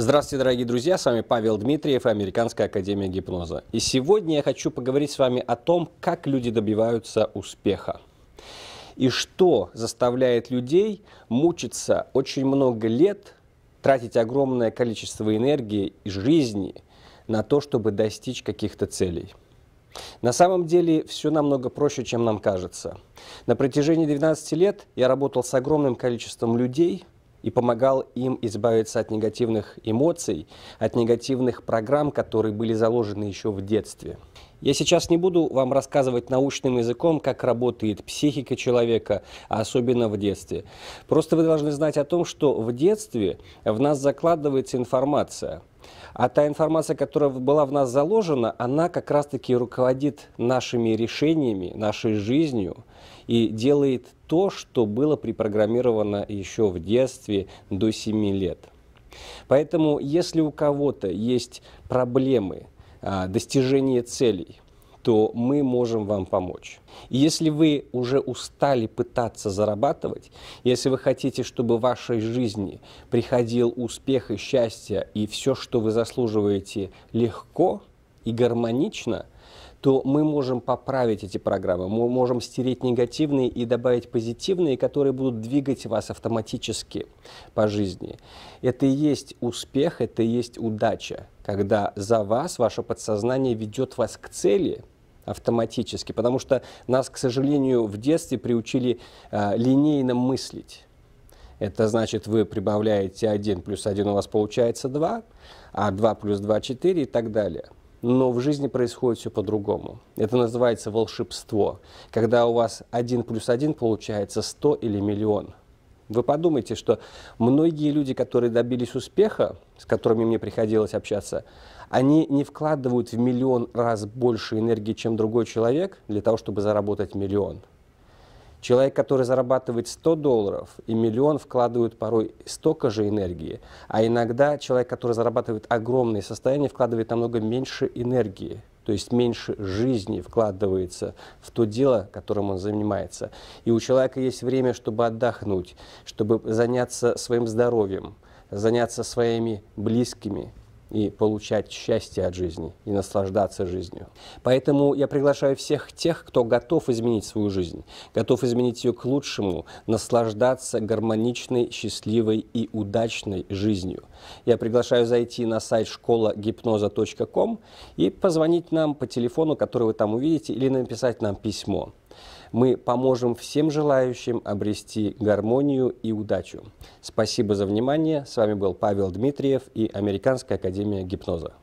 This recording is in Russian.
Здравствуйте, дорогие друзья, с вами Павел Дмитриев и Американская Академия Гипноза. И сегодня я хочу поговорить с вами о том, как люди добиваются успеха. И что заставляет людей мучиться очень много лет, тратить огромное количество энергии и жизни на то, чтобы достичь каких-то целей. На самом деле все намного проще, чем нам кажется. На протяжении 12 лет я работал с огромным количеством людей – и помогал им избавиться от негативных эмоций, от негативных программ, которые были заложены еще в детстве. Я сейчас не буду вам рассказывать научным языком, как работает психика человека, а особенно в детстве. Просто вы должны знать о том, что в детстве в нас закладывается информация. А та информация, которая была в нас заложена, она как раз-таки руководит нашими решениями, нашей жизнью и делает то, что было припрограммировано еще в детстве до 7 лет. Поэтому, если у кого-то есть проблемы а, достижения целей, то мы можем вам помочь. если вы уже устали пытаться зарабатывать, если вы хотите, чтобы в вашей жизни приходил успех и счастье, и все, что вы заслуживаете, легко и гармонично – то мы можем поправить эти программы, мы можем стереть негативные и добавить позитивные, которые будут двигать вас автоматически по жизни. Это и есть успех, это и есть удача, когда за вас ваше подсознание ведет вас к цели, автоматически, потому что нас, к сожалению, в детстве приучили э, линейно мыслить. Это значит, вы прибавляете 1 плюс 1, у вас получается 2, а 2 плюс 2 – 4 и так далее но в жизни происходит все по-другому. Это называется волшебство, когда у вас один плюс один получается 100 или миллион. Вы подумайте, что многие люди, которые добились успеха, с которыми мне приходилось общаться, они не вкладывают в миллион раз больше энергии, чем другой человек, для того, чтобы заработать миллион. Человек, который зарабатывает 100 долларов и миллион, вкладывает порой столько же энергии. А иногда человек, который зарабатывает огромные состояния, вкладывает намного меньше энергии. То есть меньше жизни вкладывается в то дело, которым он занимается. И у человека есть время, чтобы отдохнуть, чтобы заняться своим здоровьем, заняться своими близкими, и получать счастье от жизни, и наслаждаться жизнью. Поэтому я приглашаю всех тех, кто готов изменить свою жизнь, готов изменить ее к лучшему, наслаждаться гармоничной, счастливой и удачной жизнью. Я приглашаю зайти на сайт школа гипноза.ком и позвонить нам по телефону, который вы там увидите, или написать нам письмо мы поможем всем желающим обрести гармонию и удачу. Спасибо за внимание. С вами был Павел Дмитриев и Американская академия гипноза.